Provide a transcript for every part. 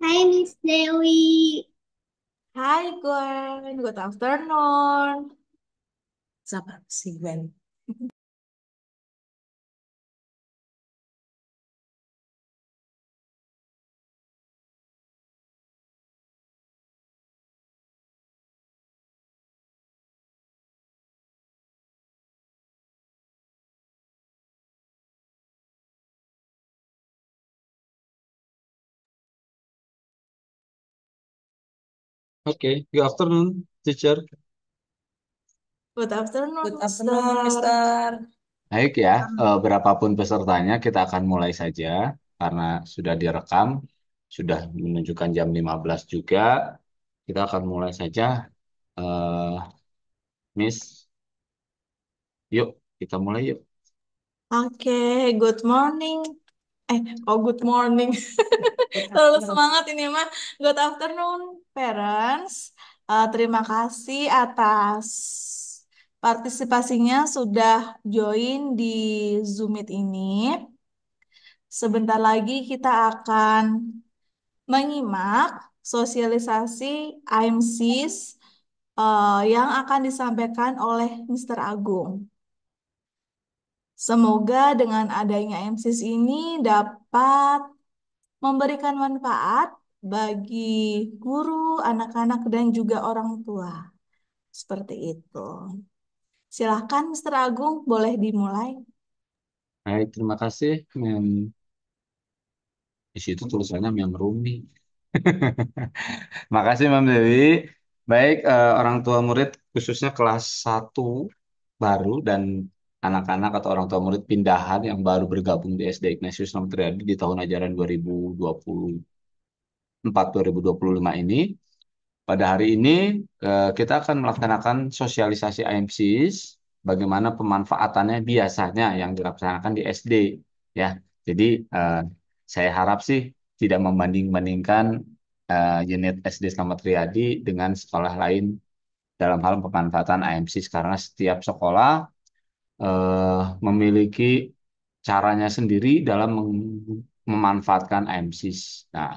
Hi, Miss Dewi. Hi, Gwen. Good afternoon. Sabar, si Gwen. Okay, good afternoon, teacher. Good afternoon, Good afternoon, Mister. Baik ya, eh, berapapun pesertanya kita akan mulai saja karena sudah direkam, sudah menunjukkan jam 15 juga. Kita akan mulai saja. Uh, Miss, yuk kita mulai yuk. Oke, okay, good morning, eh oh good morning terlalu semangat ini mah good afternoon parents uh, terima kasih atas partisipasinya sudah join di Zoom Meet ini sebentar lagi kita akan menyimak sosialisasi IMCS uh, eh, yang akan disampaikan oleh Mr. Agung Semoga dengan adanya MSIS ini dapat memberikan manfaat bagi guru, anak-anak, dan juga orang tua. Seperti itu. Silahkan, Mr. Agung, boleh dimulai. Baik, terima kasih, Mem. Di situ tulisannya Mem Rumi. Makasih, Mbak Dewi. Baik, eh, orang tua murid, khususnya kelas 1 baru dan anak-anak atau orang tua murid pindahan yang baru bergabung di SD Ignatius Nom Triadi di tahun ajaran 2024-2025 ini. Pada hari ini eh, kita akan melaksanakan sosialisasi IMCs bagaimana pemanfaatannya biasanya yang dilaksanakan di SD ya. Jadi eh, saya harap sih tidak membanding-bandingkan eh, unit SD Selamat Triadi dengan sekolah lain dalam hal pemanfaatan IMCs karena setiap sekolah uh, memiliki caranya sendiri dalam memanfaatkan AMSIS. Nah,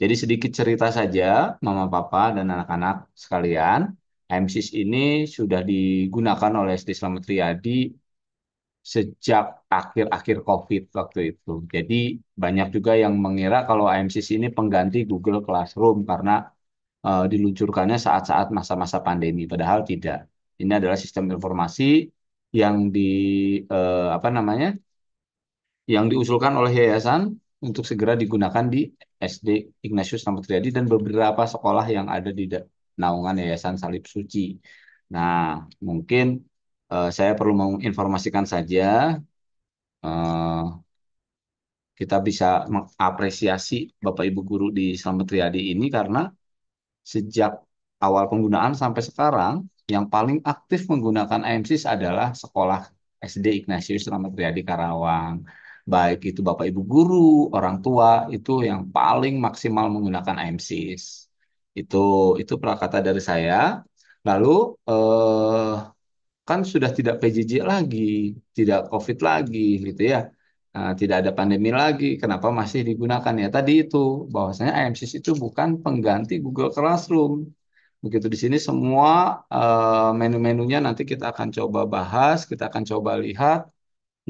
jadi sedikit cerita saja, Mama Papa dan anak-anak sekalian. AMSIS ini sudah digunakan oleh SD Selamat Riyadi sejak akhir-akhir COVID waktu itu. Jadi banyak juga yang mengira kalau AMSIS ini pengganti Google Classroom karena uh, diluncurkannya saat-saat masa-masa pandemi, padahal tidak. Ini adalah sistem informasi yang di eh, apa namanya yang diusulkan oleh yayasan untuk segera digunakan di SD Ignatius Nampatriadi dan beberapa sekolah yang ada di naungan Yayasan Salib Suci. Nah, mungkin eh, saya perlu menginformasikan saja eh, kita bisa mengapresiasi Bapak Ibu guru di Slamet Triadi ini karena sejak awal penggunaan sampai sekarang yang paling aktif menggunakan IMSIS adalah sekolah SD Ignatius Ramad Riyadi Karawang. Baik itu Bapak Ibu guru, orang tua itu yang paling maksimal menggunakan IMSIS. Itu itu prakata dari saya. Lalu eh, kan sudah tidak PJJ lagi, tidak COVID lagi gitu ya. Nah, tidak ada pandemi lagi, kenapa masih digunakan ya? Tadi itu bahwasanya IMSIS itu bukan pengganti Google Classroom Begitu di sini semua eh, menu-menunya nanti kita akan coba bahas, kita akan coba lihat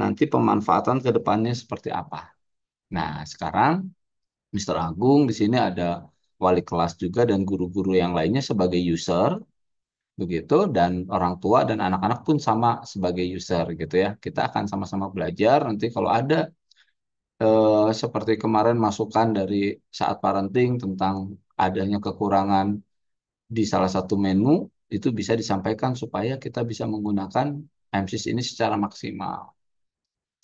nanti pemanfaatan ke depannya seperti apa. Nah, sekarang Mr. Agung di sini ada wali kelas juga dan guru-guru yang lainnya sebagai user begitu dan orang tua dan anak-anak pun sama sebagai user gitu ya. Kita akan sama-sama belajar nanti kalau ada uh, seperti kemarin masukan dari saat parenting tentang adanya kekurangan di salah satu menu itu bisa disampaikan supaya kita bisa menggunakan MCS ini secara maksimal.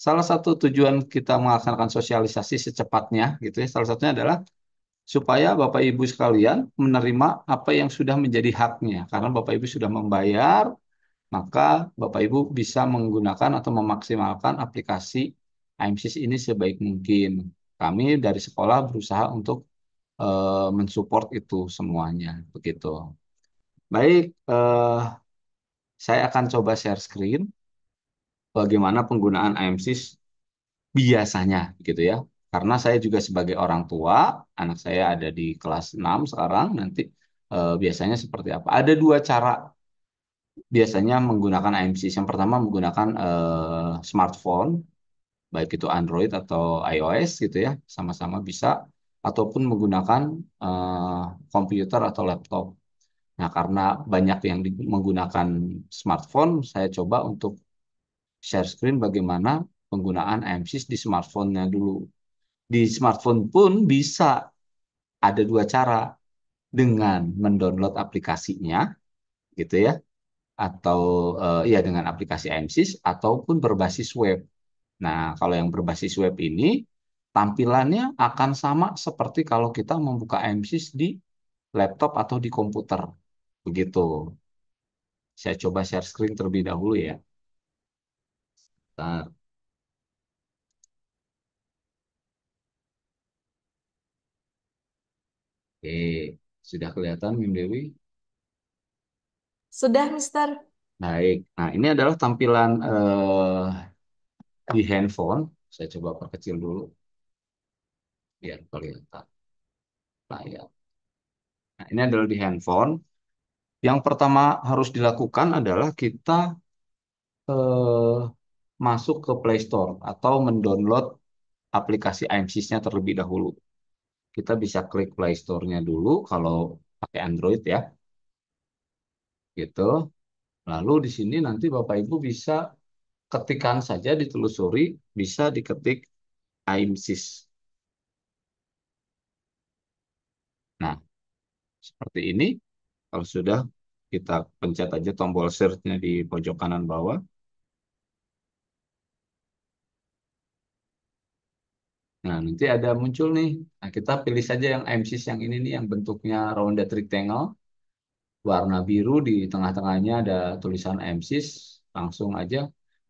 Salah satu tujuan kita melaksanakan sosialisasi secepatnya gitu ya, salah satunya adalah supaya Bapak Ibu sekalian menerima apa yang sudah menjadi haknya. Karena Bapak Ibu sudah membayar, maka Bapak Ibu bisa menggunakan atau memaksimalkan aplikasi IMSIS ini sebaik mungkin. Kami dari sekolah berusaha untuk uh, mensupport itu semuanya begitu. Baik, uh, saya akan coba share screen bagaimana penggunaan AMC biasanya gitu ya. Karena saya juga sebagai orang tua, anak saya ada di kelas 6 sekarang nanti eh, biasanya seperti apa? Ada dua cara biasanya menggunakan AMC. Yang pertama menggunakan smartphone baik itu Android atau iOS gitu ya, sama-sama bisa ataupun menggunakan uh, komputer atau laptop. Nah, karena banyak yang menggunakan smartphone, saya coba untuk share screen bagaimana penggunaan AMSIS di smartphone-nya dulu. Di smartphone pun bisa ada dua cara dengan mendownload aplikasinya gitu ya atau uh, ya dengan aplikasi AMSIS ataupun berbasis web. Nah, kalau yang berbasis web ini tampilannya akan sama seperti kalau kita membuka MSIS di laptop atau di komputer. Begitu. Saya coba share screen terlebih dahulu ya. Bentar. Oke, sudah kelihatan Mim Dewi? Sudah, Mister. Baik. Nah, ini adalah tampilan eh, di handphone. Saya coba perkecil dulu biar kelihatan layar. Nah, ini adalah di handphone. Yang pertama harus dilakukan adalah kita eh, masuk ke Play Store atau mendownload aplikasi IMSIS-nya terlebih dahulu. Kita bisa klik Play Store-nya dulu kalau pakai Android ya. Gitu. Lalu di sini nanti Bapak Ibu bisa ketikan saja ditelusuri, bisa diketik IMSIS Nah, seperti ini. Kalau sudah, kita pencet aja tombol search-nya di pojok kanan bawah. Nah, nanti ada muncul nih. Nah, kita pilih saja yang MCs yang ini nih, yang bentuknya rounded rectangle. Warna biru di tengah-tengahnya ada tulisan MCs. Langsung aja.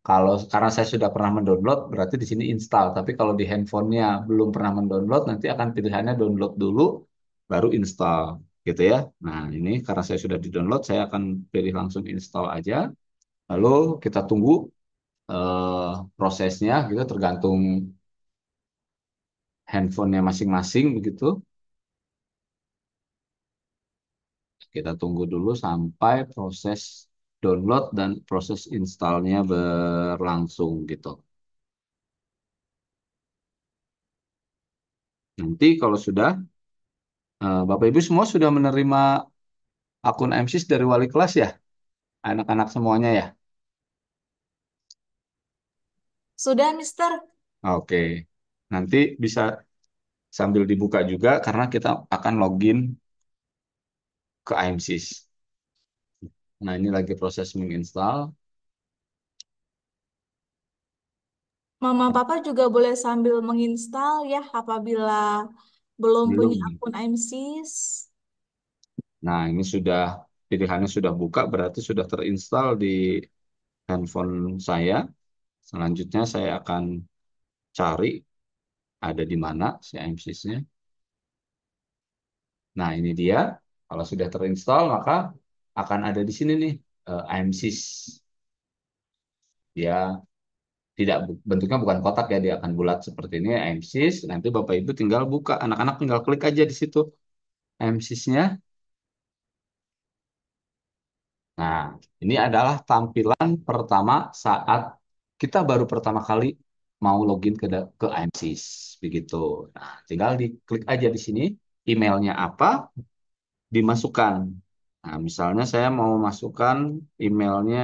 Kalau karena saya sudah pernah mendownload, berarti di sini install. Tapi kalau di handphonenya belum pernah mendownload, nanti akan pilihannya download dulu baru install gitu ya. Nah, ini karena saya sudah di-download, saya akan pilih langsung install aja. Lalu kita tunggu eh, prosesnya gitu tergantung handphonenya masing-masing begitu. Kita tunggu dulu sampai proses download dan proses installnya berlangsung gitu. Nanti kalau sudah Eh, Bapak Ibu semua sudah menerima akun MSIS dari wali kelas ya? Anak-anak semuanya ya? Sudah, Mister. Oke. Nanti bisa sambil dibuka juga karena kita akan login ke IMSIS. Nah, ini lagi proses menginstal. Mama Papa juga boleh sambil menginstal ya apabila belum punya akun IMSIS. Nah, ini sudah pilihannya sudah buka, berarti sudah terinstall di handphone saya. Selanjutnya saya akan cari ada di mana si IMSIS-nya. Nah, ini dia. Kalau sudah terinstall, maka akan ada di sini nih, eh, IMSIS. Ya, tidak bentuknya bukan kotak ya dia akan bulat seperti ini MCs nanti Bapak Ibu tinggal buka anak-anak tinggal klik aja di situ MCs-nya nah ini adalah tampilan pertama saat kita baru pertama kali mau login ke ke MCs begitu nah tinggal diklik aja di sini emailnya apa dimasukkan nah misalnya saya mau masukkan emailnya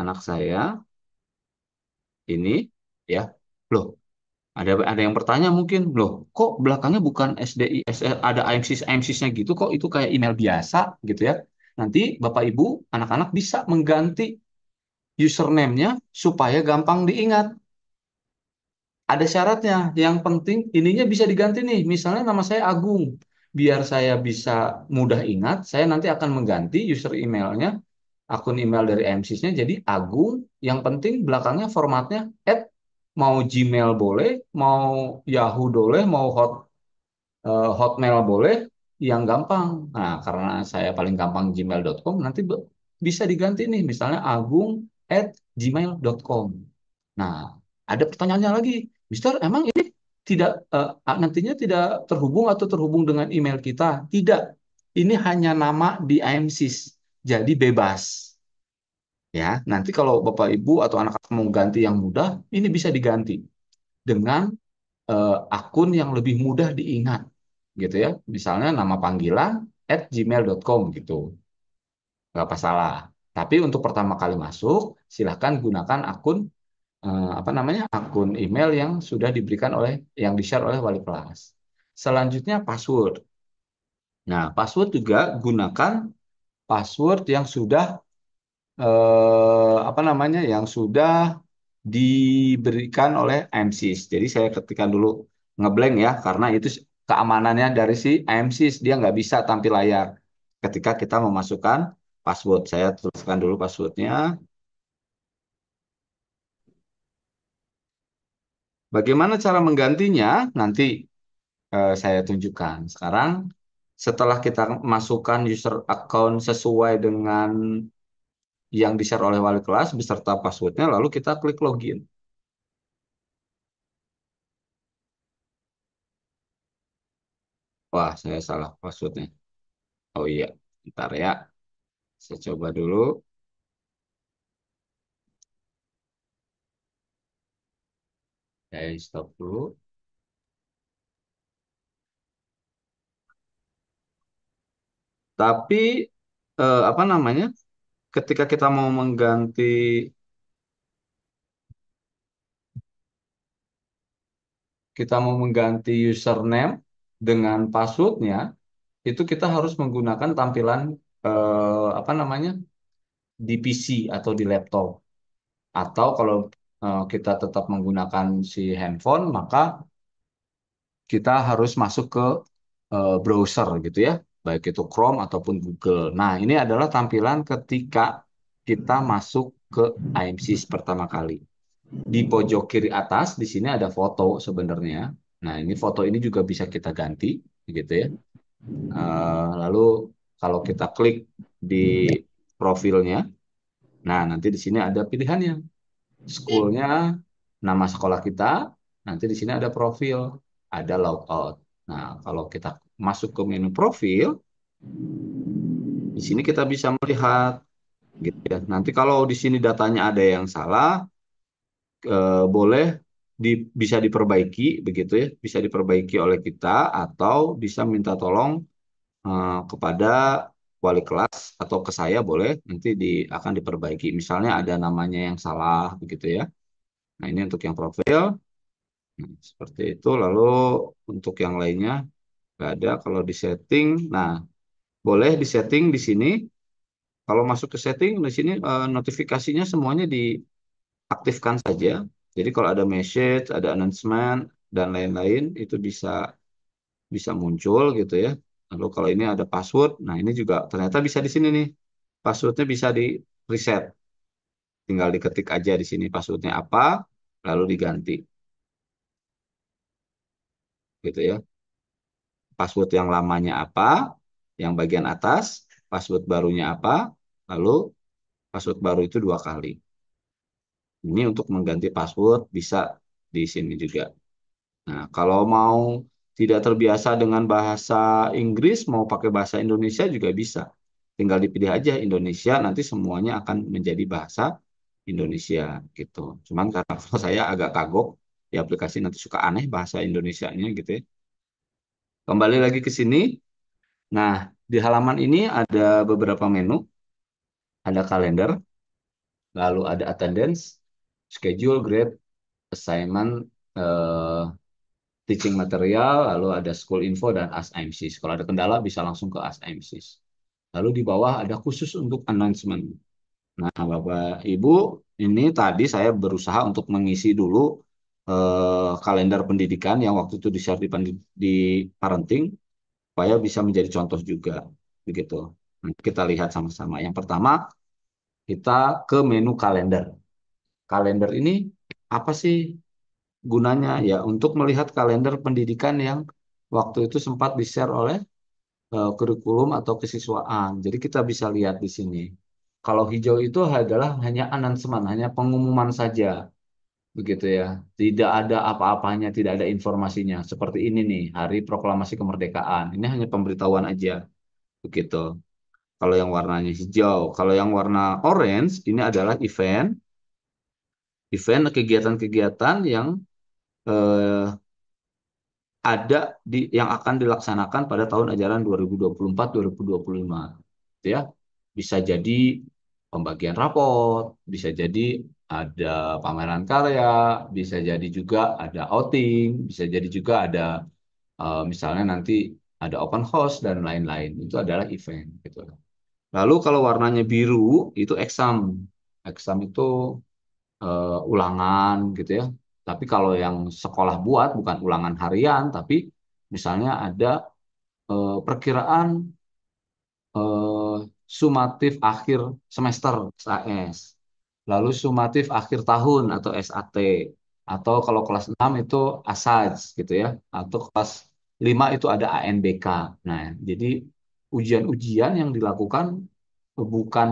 anak saya ini ya loh ada ada yang bertanya mungkin loh kok belakangnya bukan SDI SL eh, ada AMCIS AMCIS nya gitu kok itu kayak email biasa gitu ya nanti Bapak Ibu anak-anak bisa mengganti username-nya supaya gampang diingat ada syaratnya yang penting ininya bisa diganti nih misalnya nama saya Agung biar saya bisa mudah ingat saya nanti akan mengganti user emailnya akun email dari MCs-nya jadi Agung. Yang penting belakangnya formatnya at mau Gmail boleh, mau Yahoo boleh, mau hot uh, Hotmail boleh, yang gampang. Nah, karena saya paling gampang gmail.com nanti bisa diganti nih misalnya agung at gmail.com. Nah, ada pertanyaannya lagi. Mister, emang ini tidak uh, nantinya tidak terhubung atau terhubung dengan email kita? Tidak. Ini hanya nama di IMSIS jadi bebas. Ya, nanti kalau Bapak Ibu atau anak-anak mau ganti yang mudah, ini bisa diganti dengan uh, akun yang lebih mudah diingat, gitu ya. Misalnya nama panggilan at gmail.com gitu. Nggak apa salah. Tapi untuk pertama kali masuk, silahkan gunakan akun uh, apa namanya akun email yang sudah diberikan oleh yang di-share oleh wali kelas. Selanjutnya password. Nah, password juga gunakan password yang sudah eh, apa namanya yang sudah diberikan oleh MCS. Jadi saya ketikkan dulu ngeblank ya karena itu keamanannya dari si MCS dia nggak bisa tampil layar ketika kita memasukkan password. Saya tuliskan dulu passwordnya. Bagaimana cara menggantinya? Nanti eh, saya tunjukkan. Sekarang setelah kita masukkan user account sesuai dengan yang di-share oleh wali kelas beserta passwordnya, lalu kita klik login. Wah, saya salah passwordnya. Oh iya, ntar ya. Saya coba dulu. Saya stop dulu. Tapi eh, apa namanya? Ketika kita mau mengganti kita mau mengganti username dengan passwordnya, itu kita harus menggunakan tampilan eh, apa namanya? di PC atau di laptop. Atau kalau eh, kita tetap menggunakan si handphone, maka kita harus masuk ke eh, browser gitu ya baik itu Chrome ataupun Google. Nah, ini adalah tampilan ketika kita masuk ke IMSys pertama kali. Di pojok kiri atas di sini ada foto sebenarnya. Nah, ini foto ini juga bisa kita ganti gitu ya. Eh, lalu kalau kita klik di profilnya, nah nanti di sini ada pilihannya. Schoolnya, nama sekolah kita, nanti di sini ada profil, ada logout. Nah, kalau kita masuk ke menu profil, di sini kita bisa melihat gitu ya. Nanti kalau di sini datanya ada yang salah, eh, boleh di, bisa diperbaiki begitu ya, bisa diperbaiki oleh kita atau bisa minta tolong eh, kepada wali kelas atau ke saya boleh nanti di, akan diperbaiki. Misalnya ada namanya yang salah begitu ya. Nah ini untuk yang profil. Nah, seperti itu. Lalu untuk yang lainnya Nggak ada. Kalau di setting, nah boleh di setting di sini. Kalau masuk ke setting di sini eh, notifikasinya semuanya diaktifkan saja. Jadi kalau ada message, ada announcement dan lain-lain itu bisa bisa muncul gitu ya. Lalu kalau ini ada password, nah ini juga ternyata bisa di sini nih. Passwordnya bisa di reset. Tinggal diketik aja di sini passwordnya apa, lalu diganti. Gitu ya password yang lamanya apa, yang bagian atas, password barunya apa, lalu password baru itu dua kali. Ini untuk mengganti password bisa di sini juga. Nah, kalau mau tidak terbiasa dengan bahasa Inggris, mau pakai bahasa Indonesia juga bisa. Tinggal dipilih aja Indonesia, nanti semuanya akan menjadi bahasa Indonesia gitu. Cuman karena saya agak kagok, di aplikasi nanti suka aneh bahasa Indonesia-nya gitu ya. Kembali lagi ke sini. Nah, di halaman ini ada beberapa menu. Ada kalender, lalu ada attendance, schedule, grade, assignment, uh, teaching material, lalu ada school info dan ask IMSIS. Kalau ada kendala bisa langsung ke ask IMSIS. Lalu di bawah ada khusus untuk announcement. Nah, Bapak Ibu, ini tadi saya berusaha untuk mengisi dulu eh, kalender pendidikan yang waktu itu di-share di, di parenting supaya bisa menjadi contoh juga begitu. Nah, kita lihat sama-sama. Yang pertama kita ke menu kalender. Kalender ini apa sih gunanya ya untuk melihat kalender pendidikan yang waktu itu sempat di-share oleh uh, kurikulum atau kesiswaan. Jadi kita bisa lihat di sini. Kalau hijau itu adalah hanya announcement, hanya pengumuman saja begitu ya. Tidak ada apa-apanya, tidak ada informasinya. Seperti ini nih, hari proklamasi kemerdekaan. Ini hanya pemberitahuan aja, begitu. Kalau yang warnanya hijau, kalau yang warna orange ini adalah event, event kegiatan-kegiatan yang eh, ada di yang akan dilaksanakan pada tahun ajaran 2024-2025, gitu ya. Bisa jadi pembagian rapor, bisa jadi ada pameran karya, bisa jadi juga ada outing, bisa jadi juga ada uh, misalnya nanti ada open house dan lain-lain. Itu adalah event gitu. Lalu kalau warnanya biru itu exam. Exam itu uh, ulangan gitu ya. Tapi kalau yang sekolah buat bukan ulangan harian tapi misalnya ada uh, perkiraan uh, sumatif akhir semester SAS lalu sumatif akhir tahun atau SAT atau kalau kelas 6 itu ASAJ gitu ya atau kelas 5 itu ada ANBK. Nah, jadi ujian-ujian yang dilakukan bukan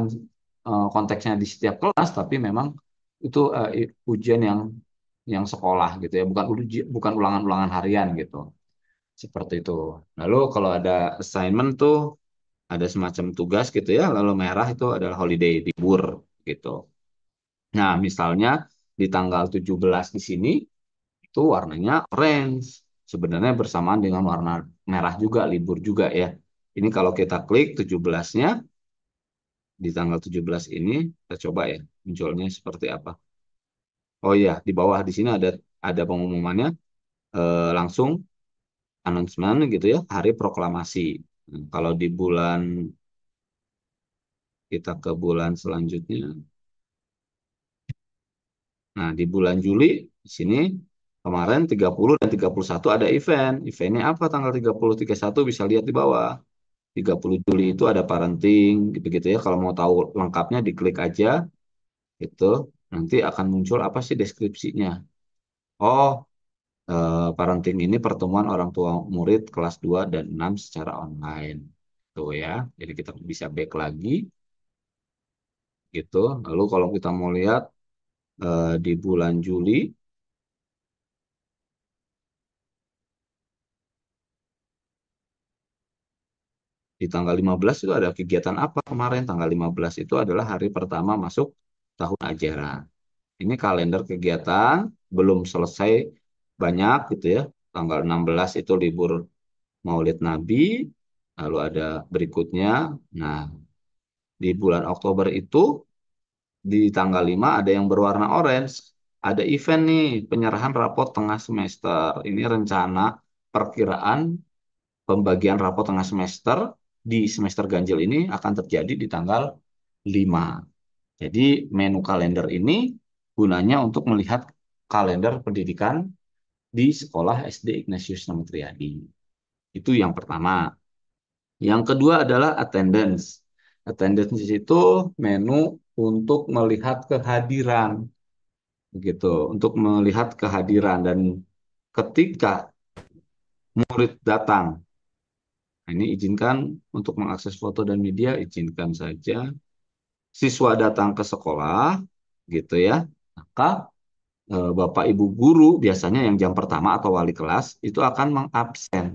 eh, konteksnya di setiap kelas tapi memang itu eh, ujian yang yang sekolah gitu ya, bukan uji, bukan ulangan-ulangan harian gitu. Seperti itu. Lalu kalau ada assignment tuh ada semacam tugas gitu ya, lalu merah itu adalah holiday libur gitu. Nah, misalnya di tanggal 17 di sini itu warnanya orange. Sebenarnya bersamaan dengan warna merah juga, libur juga ya. Ini kalau kita klik 17-nya di tanggal 17 ini kita coba ya munculnya seperti apa. Oh iya, di bawah di sini ada ada pengumumannya eh, langsung announcement gitu ya, hari proklamasi. Nah, kalau di bulan kita ke bulan selanjutnya Nah, di bulan Juli di sini kemarin 30 dan 31 ada event. Eventnya apa tanggal 30 31 bisa lihat di bawah. 30 Juli itu ada parenting gitu-gitu ya. Kalau mau tahu lengkapnya diklik aja itu nanti akan muncul apa sih deskripsinya. Oh, eh, parenting ini pertemuan orang tua murid kelas 2 dan 6 secara online. Tuh ya. Jadi kita bisa back lagi gitu. Lalu kalau kita mau lihat uh, di bulan Juli di tanggal 15 itu ada kegiatan apa kemarin tanggal 15 itu adalah hari pertama masuk tahun ajaran ini kalender kegiatan belum selesai banyak gitu ya tanggal 16 itu libur Maulid Nabi lalu ada berikutnya nah di bulan Oktober itu di tanggal 5 ada yang berwarna orange. Ada event nih, penyerahan rapor tengah semester. Ini rencana perkiraan pembagian rapor tengah semester di semester ganjil ini akan terjadi di tanggal 5. Jadi menu kalender ini gunanya untuk melihat kalender pendidikan di sekolah SD Ignatius Namutriadi. Itu yang pertama. Yang kedua adalah attendance. Attendance itu menu untuk melihat kehadiran gitu. untuk melihat kehadiran dan ketika murid datang nah, ini izinkan untuk mengakses foto dan media izinkan saja siswa datang ke sekolah gitu ya maka e, bapak ibu guru biasanya yang jam pertama atau wali kelas itu akan mengabsen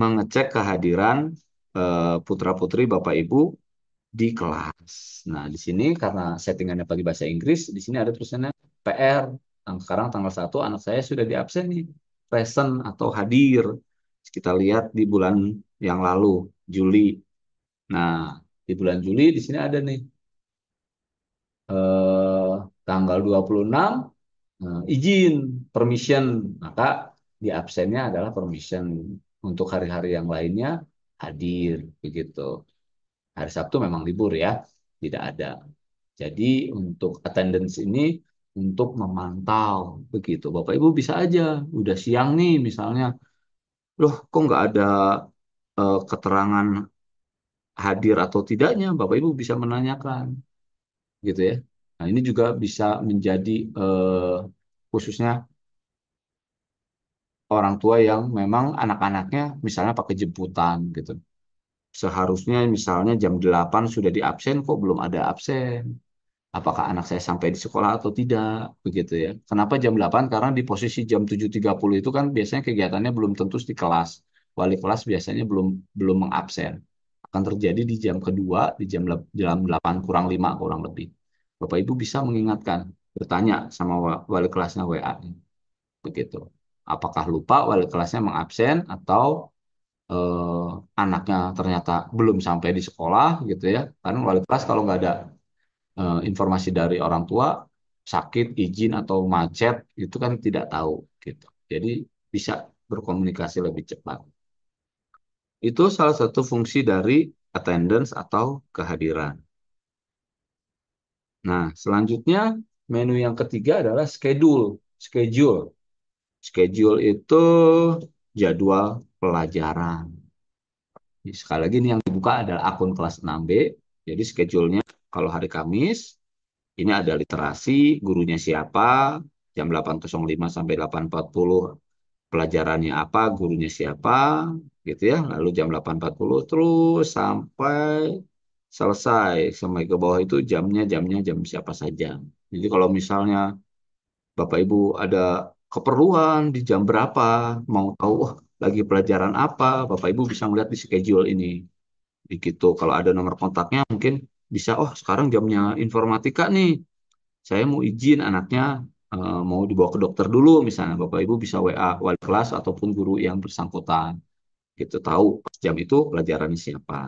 mengecek kehadiran e, eh, putra putri bapak ibu di kelas. Nah, di sini karena settingannya pagi bahasa Inggris, di sini ada tulisannya PR. Nah, sekarang tanggal 1 anak saya sudah di absen nih, present atau hadir. Kita lihat di bulan yang lalu, Juli. Nah, di bulan Juli di sini ada nih eh, tanggal 26 eh, izin permission, maka nah, di absennya adalah permission untuk hari-hari yang lainnya hadir begitu hari Sabtu memang libur ya, tidak ada. Jadi untuk attendance ini untuk memantau begitu. Bapak Ibu bisa aja udah siang nih misalnya, loh kok nggak ada uh, keterangan hadir atau tidaknya, Bapak Ibu bisa menanyakan gitu ya. Nah ini juga bisa menjadi uh, khususnya orang tua yang memang anak-anaknya misalnya pakai jemputan gitu seharusnya misalnya jam 8 sudah di absen kok belum ada absen apakah anak saya sampai di sekolah atau tidak begitu ya kenapa jam 8 karena di posisi jam 7.30 itu kan biasanya kegiatannya belum tentu di kelas wali kelas biasanya belum belum mengabsen akan terjadi di jam kedua di jam jam 8 kurang 5 kurang lebih Bapak Ibu bisa mengingatkan bertanya sama wali kelasnya WA begitu apakah lupa wali kelasnya mengabsen atau eh, anaknya ternyata belum sampai di sekolah gitu ya karena kelas kalau nggak ada eh, informasi dari orang tua sakit izin atau macet itu kan tidak tahu gitu jadi bisa berkomunikasi lebih cepat itu salah satu fungsi dari attendance atau kehadiran nah selanjutnya menu yang ketiga adalah schedule schedule schedule itu jadwal pelajaran. sekali lagi ini yang dibuka adalah akun kelas 6B. Jadi schedule-nya kalau hari Kamis ini ada literasi, gurunya siapa, jam 8.05 sampai 8.40 pelajarannya apa, gurunya siapa, gitu ya. Lalu jam 8.40 terus sampai selesai sampai ke bawah itu jamnya jamnya jam siapa saja. Jadi kalau misalnya Bapak Ibu ada keperluan di jam berapa, mau tahu wah lagi pelajaran apa, Bapak Ibu bisa melihat di schedule ini. Begitu. Kalau ada nomor kontaknya mungkin bisa oh sekarang jamnya informatika nih. Saya mau izin anaknya eh, mau dibawa ke dokter dulu misalnya Bapak Ibu bisa WA wali kelas ataupun guru yang bersangkutan. Gitu tahu jam itu pelajarannya siapa.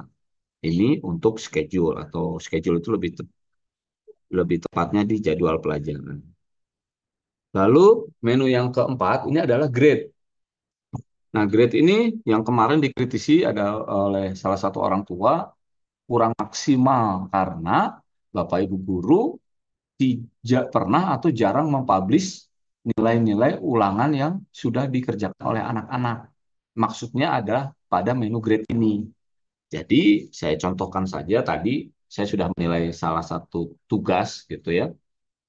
Ini untuk schedule atau schedule itu lebih te lebih tepatnya di jadwal pelajaran. Lalu menu yang keempat ini adalah grade. Nah, grade ini yang kemarin dikritisi ada oleh salah satu orang tua kurang maksimal karena Bapak Ibu guru tidak pernah atau jarang mempublish nilai-nilai ulangan yang sudah dikerjakan oleh anak-anak. Maksudnya adalah pada menu grade ini. Jadi, saya contohkan saja tadi saya sudah menilai salah satu tugas gitu ya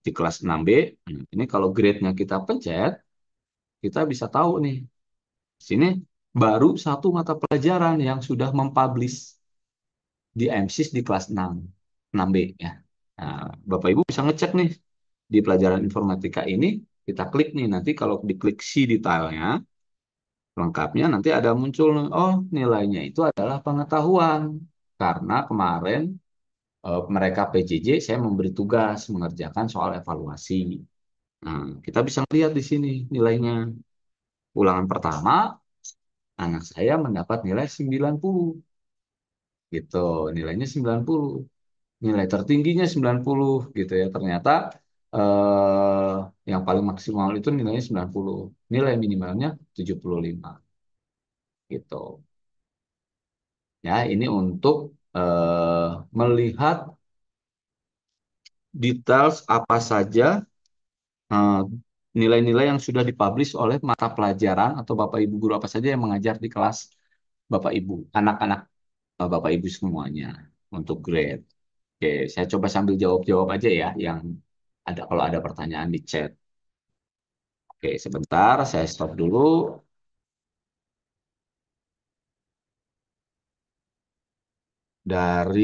di kelas 6B. Nah, ini kalau grade-nya kita pencet, kita bisa tahu nih sini baru satu mata pelajaran yang sudah mempublish di MSIS di kelas 6, 6B ya. Nah, Bapak Ibu bisa ngecek nih di pelajaran informatika ini kita klik nih nanti kalau diklik si detailnya lengkapnya nanti ada muncul oh nilainya itu adalah pengetahuan karena kemarin eh, mereka PJJ saya memberi tugas mengerjakan soal evaluasi. Nah, kita bisa lihat di sini nilainya ulangan pertama anak saya mendapat nilai 90 gitu nilainya 90 nilai tertingginya 90 gitu ya ternyata eh, yang paling maksimal itu nilainya 90 nilai minimalnya 75 gitu ya ini untuk eh, melihat details apa saja eh, nilai-nilai yang sudah dipublish oleh mata pelajaran atau Bapak Ibu guru apa saja yang mengajar di kelas Bapak Ibu, anak-anak eh, Bapak Ibu semuanya untuk grade. Oke, saya coba sambil jawab-jawab aja ya yang ada kalau ada pertanyaan di chat. Oke, sebentar saya stop dulu. Dari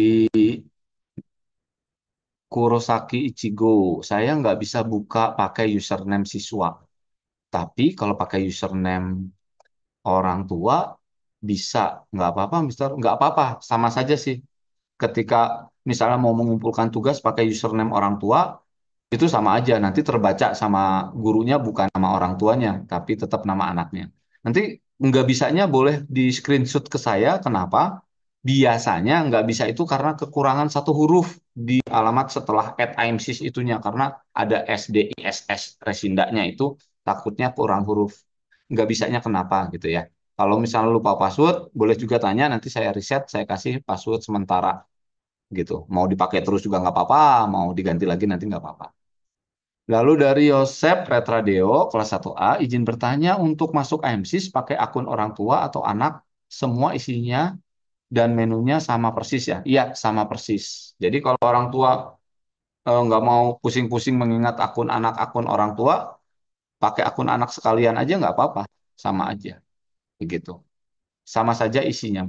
Kurosaki Ichigo. Saya nggak bisa buka pakai username siswa. Tapi kalau pakai username orang tua bisa. Nggak apa-apa, Mister. Nggak apa-apa. Sama saja sih. Ketika misalnya mau mengumpulkan tugas pakai username orang tua, itu sama aja. Nanti terbaca sama gurunya bukan nama orang tuanya, tapi tetap nama anaknya. Nanti nggak bisanya boleh di screenshot ke saya. Kenapa? biasanya nggak bisa itu karena kekurangan satu huruf di alamat setelah at IMSIS itunya karena ada SDISS resindanya itu takutnya kurang huruf nggak bisanya kenapa gitu ya kalau misalnya lupa password boleh juga tanya nanti saya riset saya kasih password sementara gitu mau dipakai terus juga nggak apa-apa mau diganti lagi nanti nggak apa-apa Lalu dari Yosep Retradeo, kelas 1A, izin bertanya untuk masuk IMSIS pakai akun orang tua atau anak, semua isinya dan menunya sama persis ya? Iya, sama persis. Jadi kalau orang tua eh, nggak eh, mau pusing-pusing mengingat akun anak akun orang tua, pakai akun anak sekalian aja nggak apa-apa, sama aja, begitu. Sama saja isinya,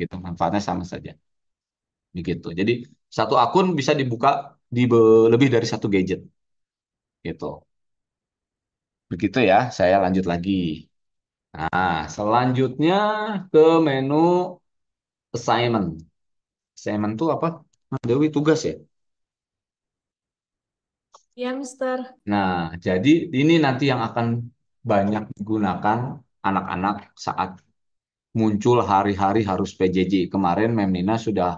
gitu. Manfaatnya sama saja, begitu. Jadi satu akun bisa dibuka di lebih dari satu gadget, gitu. Begitu ya, saya lanjut lagi. Nah, selanjutnya ke menu assignment. Assignment tuh apa? Dewi tugas ya? Ya, Mister. Nah, jadi ini nanti yang akan banyak digunakan anak-anak saat muncul hari-hari harus PJJ. Kemarin Mem Nina sudah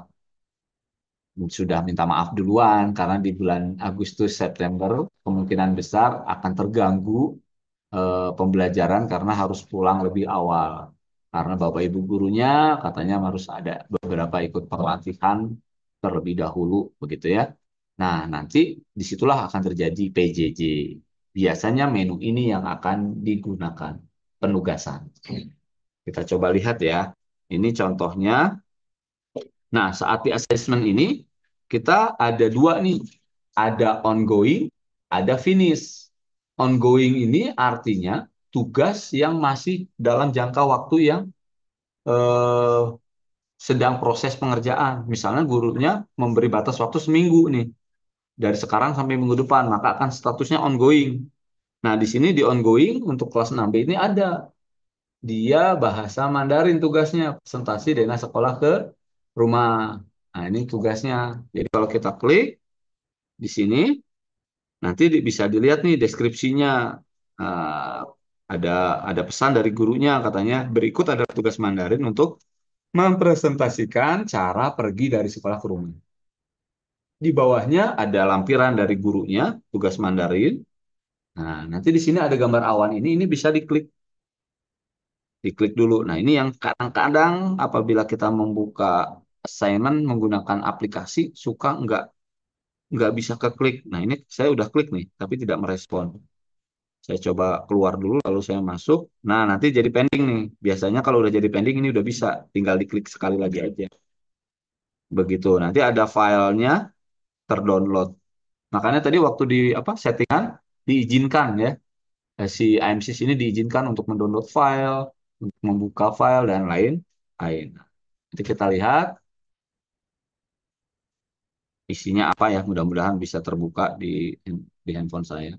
sudah minta maaf duluan karena di bulan Agustus September kemungkinan besar akan terganggu eh, pembelajaran karena harus pulang lebih awal karena bapak ibu gurunya katanya harus ada beberapa ikut pelatihan terlebih dahulu begitu ya. Nah nanti disitulah akan terjadi PJJ. Biasanya menu ini yang akan digunakan penugasan. Kita coba lihat ya. Ini contohnya. Nah saat di assessment ini kita ada dua nih. Ada ongoing, ada finish. Ongoing ini artinya tugas yang masih dalam jangka waktu yang eh, sedang proses pengerjaan. Misalnya gurunya memberi batas waktu seminggu nih. Dari sekarang sampai minggu depan, maka akan statusnya ongoing. Nah, di sini di ongoing untuk kelas 6B ini ada. Dia bahasa Mandarin tugasnya, presentasi dana sekolah ke rumah. Nah, ini tugasnya. Jadi kalau kita klik di sini, nanti bisa dilihat nih deskripsinya. Nah, ada ada pesan dari gurunya katanya berikut ada tugas Mandarin untuk mempresentasikan cara pergi dari sekolah ke rumah. Di bawahnya ada lampiran dari gurunya tugas Mandarin. Nah, nanti di sini ada gambar awan ini ini bisa diklik. Diklik dulu. Nah, ini yang kadang-kadang apabila kita membuka assignment menggunakan aplikasi suka nggak nggak bisa keklik. Nah, ini saya udah klik nih, tapi tidak merespon saya coba keluar dulu lalu saya masuk nah nanti jadi pending nih biasanya kalau udah jadi pending ini udah bisa tinggal diklik sekali lagi aja begitu nanti ada filenya terdownload makanya tadi waktu di apa settingan diizinkan ya eh, si IMC ini diizinkan untuk mendownload file untuk membuka file dan lain lain nanti kita lihat isinya apa ya mudah-mudahan bisa terbuka di di handphone saya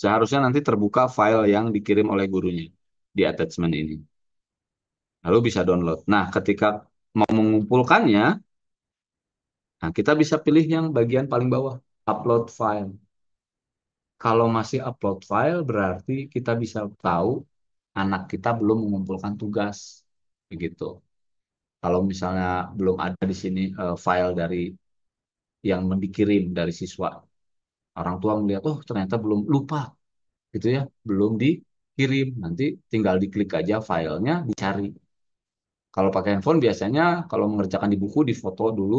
Seharusnya nanti terbuka file yang dikirim oleh gurunya di attachment ini. Lalu bisa download. Nah, ketika mau mengumpulkannya, nah kita bisa pilih yang bagian paling bawah, upload file. Kalau masih upload file, berarti kita bisa tahu anak kita belum mengumpulkan tugas. Begitu. Kalau misalnya belum ada di sini eh, file dari yang dikirim dari siswa orang tua melihat oh ternyata belum lupa gitu ya belum dikirim nanti tinggal diklik aja filenya dicari kalau pakai handphone biasanya kalau mengerjakan di buku di foto dulu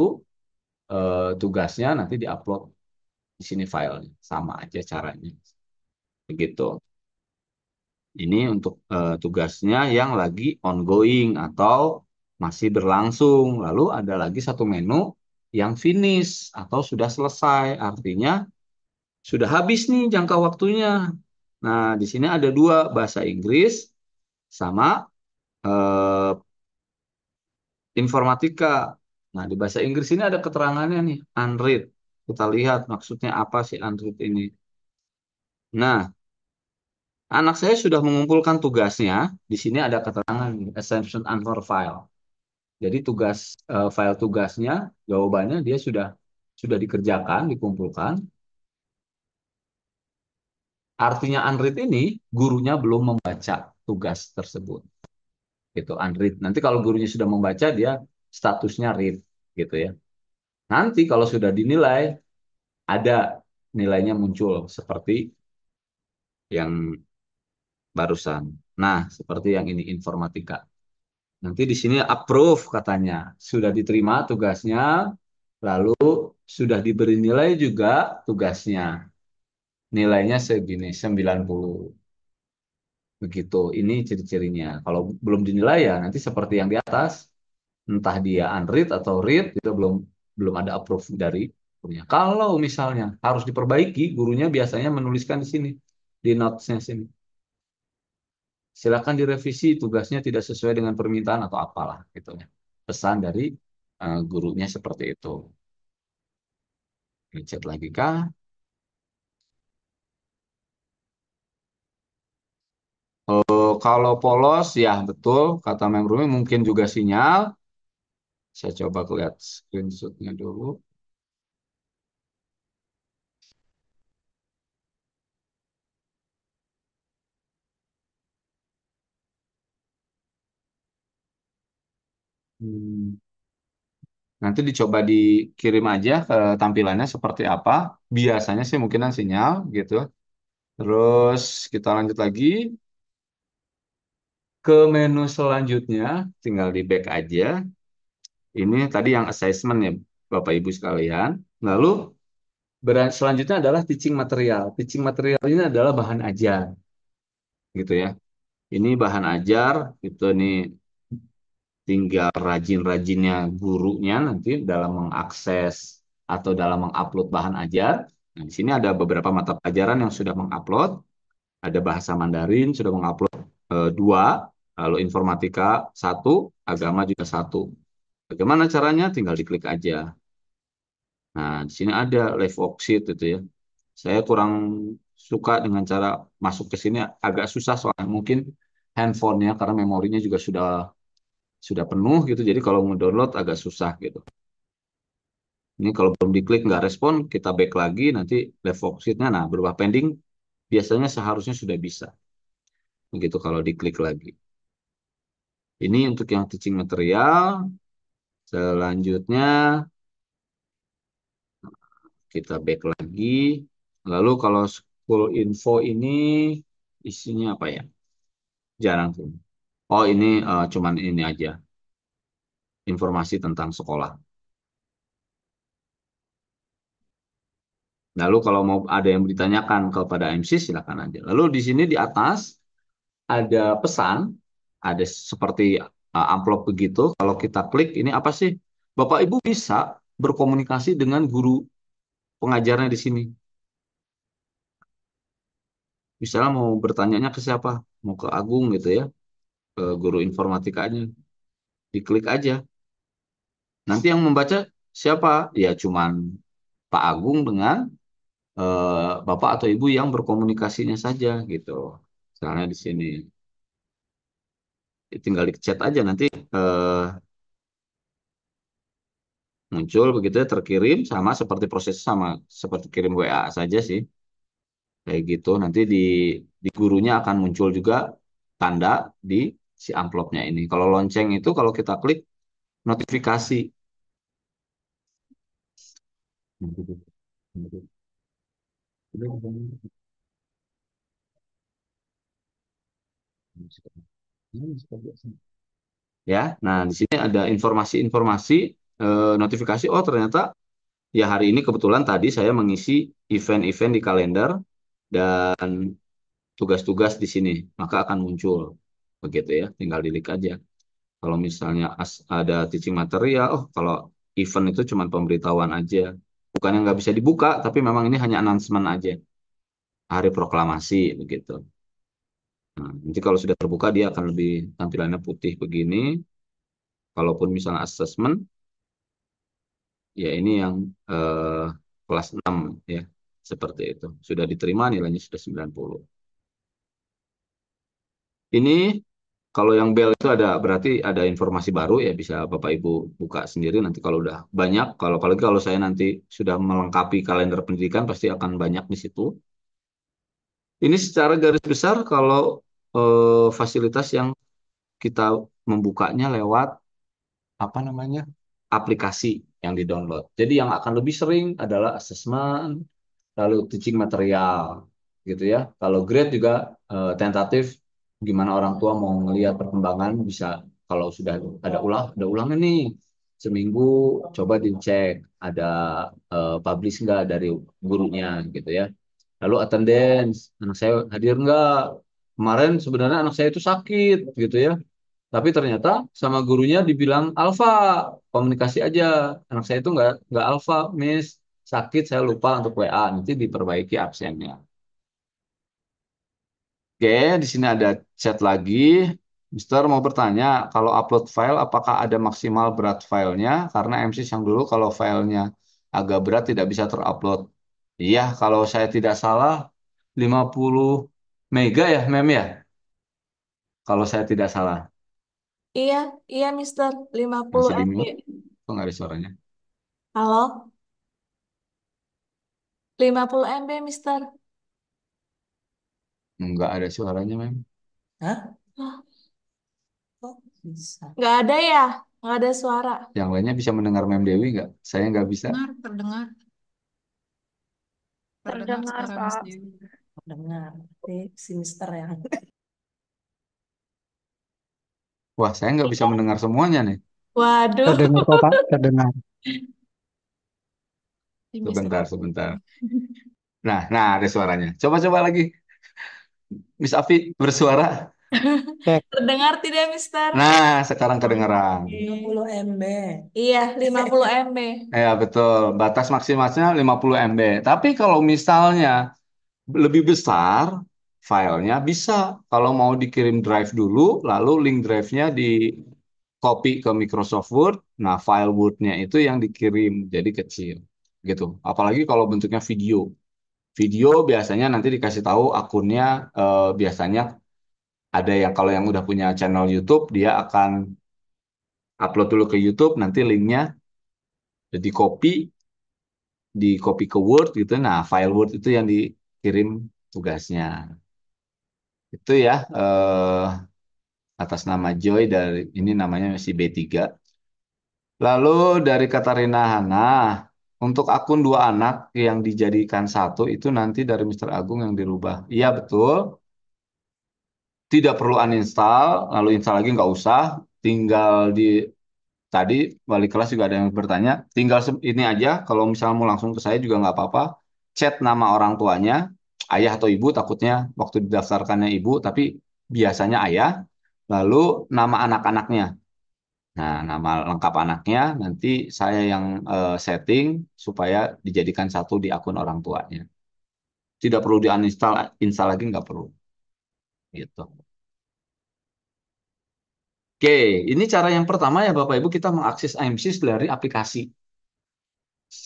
eh, tugasnya nanti diupload di sini filenya sama aja caranya begitu ini untuk eh, tugasnya yang lagi ongoing atau masih berlangsung lalu ada lagi satu menu yang finish atau sudah selesai artinya sudah habis nih jangka waktunya. Nah, di sini ada dua bahasa Inggris sama eh, informatika. Nah, di bahasa Inggris ini ada keterangannya nih, unread. Kita lihat maksudnya apa sih unread ini. Nah, anak saya sudah mengumpulkan tugasnya. Di sini ada keterangan assumption answer file. Jadi tugas uh, file tugasnya, jawabannya dia sudah sudah dikerjakan, dikumpulkan. Artinya unread ini gurunya belum membaca tugas tersebut. Gitu, unread. Nanti kalau gurunya sudah membaca dia statusnya read gitu ya. Nanti kalau sudah dinilai ada nilainya muncul seperti yang barusan. Nah, seperti yang ini informatika. Nanti di sini approve katanya, sudah diterima tugasnya, lalu sudah diberi nilai juga tugasnya nilainya segini 90 begitu ini ciri-cirinya kalau belum dinilai ya nanti seperti yang di atas entah dia unread atau read itu belum belum ada approve dari gurunya kalau misalnya harus diperbaiki gurunya biasanya menuliskan di sini di notesnya sini silakan direvisi tugasnya tidak sesuai dengan permintaan atau apalah gitu ya pesan dari uh, gurunya seperti itu Cek lagi kah Uh, kalau polos, ya betul. Kata Mengrumi, mungkin juga sinyal. Saya coba lihat screenshotnya dulu. Hmm. Nanti dicoba dikirim aja ke tampilannya seperti apa. Biasanya sih mungkinan sinyal gitu. Terus kita lanjut lagi ke menu selanjutnya, tinggal di back aja. Ini tadi yang assessment ya, Bapak Ibu sekalian. Lalu selanjutnya adalah teaching material. Teaching material ini adalah bahan ajar. Gitu ya. Ini bahan ajar, itu nih tinggal rajin-rajinnya gurunya nanti dalam mengakses atau dalam mengupload bahan ajar. Nah, di sini ada beberapa mata pelajaran yang sudah mengupload. Ada bahasa Mandarin sudah mengupload e, dua Lalu informatika satu, agama juga satu. Bagaimana caranya? Tinggal diklik aja. Nah, di sini ada live oxide itu ya. Saya kurang suka dengan cara masuk ke sini agak susah soalnya mungkin handphonenya karena memorinya juga sudah sudah penuh gitu. Jadi kalau mau download agak susah gitu. Ini kalau belum diklik nggak respon, kita back lagi nanti live oxide-nya. Nah, berubah pending biasanya seharusnya sudah bisa. Begitu kalau diklik lagi. Ini untuk yang teaching material. Selanjutnya kita back lagi. Lalu kalau school info ini isinya apa ya? Jarang tuh. Oh ini uh, cuman ini aja. Informasi tentang sekolah. Lalu kalau mau ada yang ditanyakan kepada MC silakan aja. Lalu di sini di atas ada pesan ada seperti uh, amplop begitu. Kalau kita klik, ini apa sih? Bapak Ibu bisa berkomunikasi dengan guru pengajarnya di sini. Misalnya mau bertanya ke siapa? Mau ke Agung gitu ya, ke guru informatikanya. Diklik aja. Nanti yang membaca siapa? Ya cuman Pak Agung dengan uh, Bapak atau Ibu yang berkomunikasinya saja gitu. Misalnya di sini tinggal di chat aja nanti eh, muncul begitu ya terkirim sama seperti proses sama seperti kirim WA saja sih kayak gitu nanti di di gurunya akan muncul juga tanda di si amplopnya ini kalau lonceng itu kalau kita klik notifikasi Iya, ya, nah di sini ada informasi-informasi eh, notifikasi. Oh ternyata ya hari ini kebetulan tadi saya mengisi event-event di kalender dan tugas-tugas di sini, maka akan muncul begitu ya. Tinggal dilik aja. Kalau misalnya ada teaching material, oh kalau event itu cuma pemberitahuan aja, bukan yang nggak bisa dibuka, tapi memang ini hanya announcement aja hari proklamasi begitu. Nah, nanti kalau sudah terbuka dia akan lebih tampilannya putih begini. Kalaupun misalnya assessment, ya ini yang eh, kelas 6 ya, seperti itu. Sudah diterima nilainya sudah 90. Ini kalau yang bel itu ada berarti ada informasi baru ya bisa Bapak Ibu buka sendiri nanti kalau udah banyak kalau apalagi kalau saya nanti sudah melengkapi kalender pendidikan pasti akan banyak di situ. Ini secara garis besar kalau eh, fasilitas yang kita membukanya lewat apa namanya aplikasi yang di-download. Jadi yang akan lebih sering adalah assessment, lalu teaching material, gitu ya. Kalau grade juga eh, tentatif, gimana orang tua mau melihat perkembangan bisa kalau sudah ada ulang, ada ulangan nih seminggu coba dicek ada uh, publish nggak dari gurunya gitu ya. Lalu attendance, anak saya hadir nggak? kemarin sebenarnya anak saya itu sakit gitu ya tapi ternyata sama gurunya dibilang alfa komunikasi aja anak saya itu nggak nggak alfa miss sakit saya lupa untuk WA nanti diperbaiki absennya oke di sini ada chat lagi Mister mau bertanya, kalau upload file apakah ada maksimal berat filenya? Karena MC yang dulu kalau filenya agak berat tidak bisa terupload. Iya, kalau saya tidak salah 50 Mega ya, Mem ya? Kalau saya tidak salah. Iya, iya Mister, 50 Masih di MB. mute? Kok nggak ada suaranya? Halo, 50 MB Mister. Nggak ada suaranya, Mem. Hah? kok bisa? Nggak ada ya? Nggak ada suara. Yang lainnya bisa mendengar Mem Dewi nggak? Saya nggak bisa. Dengar, terdengar, terdengar Terdengar, Pak dengar ini sinister yang Wah, saya nggak bisa mendengar semuanya nih. Waduh. Terdengar kok, Pak. Terdengar. Sebentar, sebentar. Nah, nah ada suaranya. Coba-coba lagi. Miss Afi bersuara. Terdengar tidak, Mister? Nah, sekarang kedengeran. 50 MB. Iya, 50 MB. Iya, betul. Batas maksimalnya 50 MB. Tapi kalau misalnya lebih besar filenya bisa kalau mau dikirim drive dulu lalu link drive-nya di copy ke Microsoft Word nah file Word-nya itu yang dikirim jadi kecil gitu apalagi kalau bentuknya video video biasanya nanti dikasih tahu akunnya eh, biasanya ada yang kalau yang udah punya channel YouTube dia akan upload dulu ke YouTube nanti linknya di copy di copy ke Word gitu nah file Word itu yang di kirim tugasnya. Itu ya eh, atas nama Joy dari ini namanya si B3. Lalu dari Katarina Hana, untuk akun dua anak yang dijadikan satu itu nanti dari Mr. Agung yang dirubah. Iya betul. Tidak perlu uninstall, lalu install lagi nggak usah. Tinggal di tadi wali kelas juga ada yang bertanya, tinggal ini aja. Kalau misalnya mau langsung ke saya juga nggak apa-apa. Chat nama orang tuanya, ayah atau ibu takutnya waktu didaftarkannya ibu tapi biasanya ayah lalu nama anak-anaknya nah nama lengkap anaknya nanti saya yang uh, setting supaya dijadikan satu di akun orang tuanya tidak perlu di install lagi nggak perlu gitu oke ini cara yang pertama ya bapak ibu kita mengakses IMSIS dari aplikasi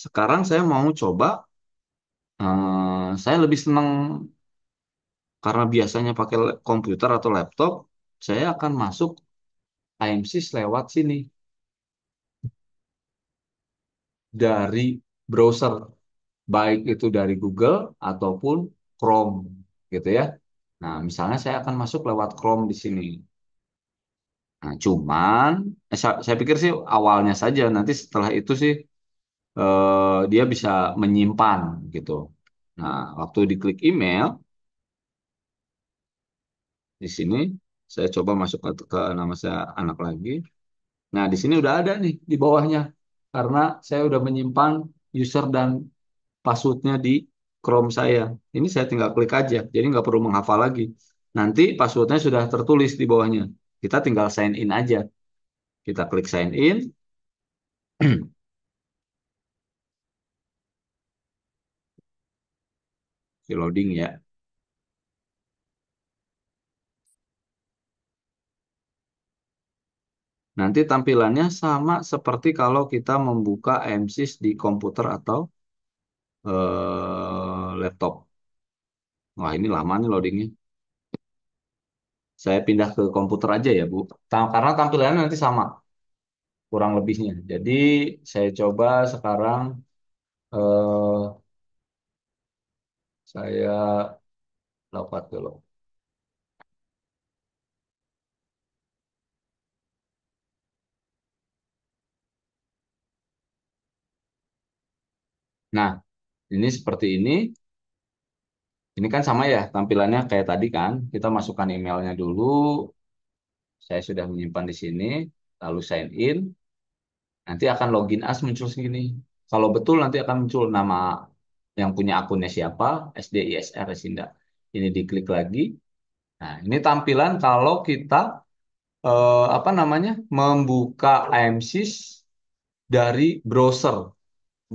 sekarang saya mau coba Uh, saya lebih senang karena biasanya pakai komputer atau laptop, saya akan masuk AMC lewat sini dari browser, baik itu dari Google ataupun Chrome, gitu ya. Nah, misalnya saya akan masuk lewat Chrome di sini. Nah, cuman eh, saya, pikir sih awalnya saja, nanti setelah itu sih eh, dia bisa menyimpan gitu. Nah, waktu diklik email di sini saya coba masuk ke, ke nama saya anak lagi. Nah, di sini udah ada nih di bawahnya karena saya udah menyimpan user dan passwordnya di Chrome saya. Ini saya tinggal klik aja, jadi nggak perlu menghafal lagi. Nanti passwordnya sudah tertulis di bawahnya. Kita tinggal sign in aja. Kita klik sign in. di loading ya. Nanti tampilannya sama seperti kalau kita membuka MSys di komputer atau eh, laptop. Wah ini lama nih loadingnya. Saya pindah ke komputer aja ya Bu. Karena tampilannya nanti sama. Kurang lebihnya. Jadi saya coba sekarang eh, saya lompat dulu. Nah, ini seperti ini. Ini kan sama ya tampilannya kayak tadi kan. Kita masukkan emailnya dulu. Saya sudah menyimpan di sini. Lalu sign in. Nanti akan login as muncul segini. Kalau betul nanti akan muncul nama yang punya akunnya siapa, SDISR ya, Sinda. Ini diklik lagi. Nah, ini tampilan kalau kita eh, apa namanya? membuka AMSIS dari browser.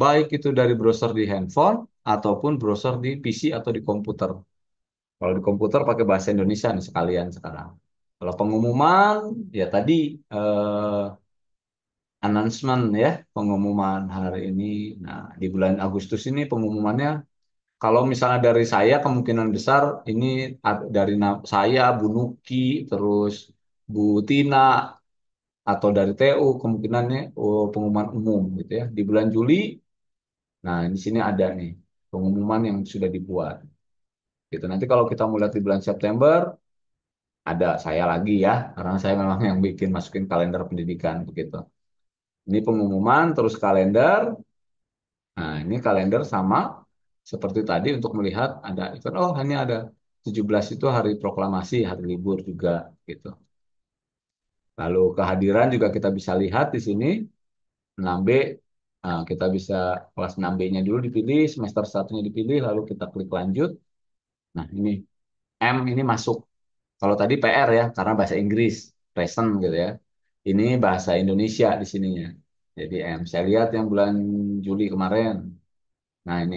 Baik itu dari browser di handphone ataupun browser di PC atau di komputer. Kalau di komputer pakai bahasa Indonesia nih sekalian sekarang. Kalau pengumuman ya tadi eh, announcement ya pengumuman hari ini. Nah di bulan Agustus ini pengumumannya kalau misalnya dari saya kemungkinan besar ini dari saya Bu Nuki terus Bu Tina atau dari TU kemungkinannya oh, pengumuman umum gitu ya di bulan Juli. Nah di sini ada nih pengumuman yang sudah dibuat. Gitu nanti kalau kita mulai di bulan September ada saya lagi ya karena saya memang yang bikin masukin kalender pendidikan begitu. Ini pengumuman, terus kalender. Nah, ini kalender sama seperti tadi untuk melihat ada event, oh hanya ada 17 itu hari proklamasi, hari libur juga gitu. Lalu kehadiran juga kita bisa lihat di sini 6B Nah, kita bisa kelas 6B-nya dulu dipilih, semester satunya dipilih, lalu kita klik lanjut. Nah, ini M ini masuk. Kalau tadi PR ya, karena bahasa Inggris, present gitu ya. Ini bahasa Indonesia di sininya. Jadi M. Saya lihat yang bulan Juli kemarin. Nah ini.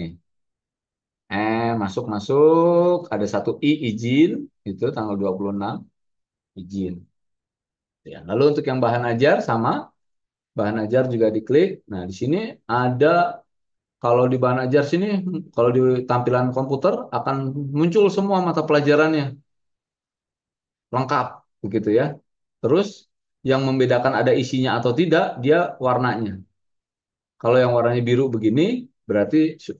M masuk-masuk. Ada satu I izin. Itu tanggal 26. Izin. Ya, lalu untuk yang bahan ajar sama. Bahan ajar juga diklik. Nah di sini ada kalau di bahan ajar sini, kalau di tampilan komputer akan muncul semua mata pelajarannya lengkap begitu ya. Terus yang membedakan ada isinya atau tidak, dia warnanya. Kalau yang warnanya biru begini, berarti su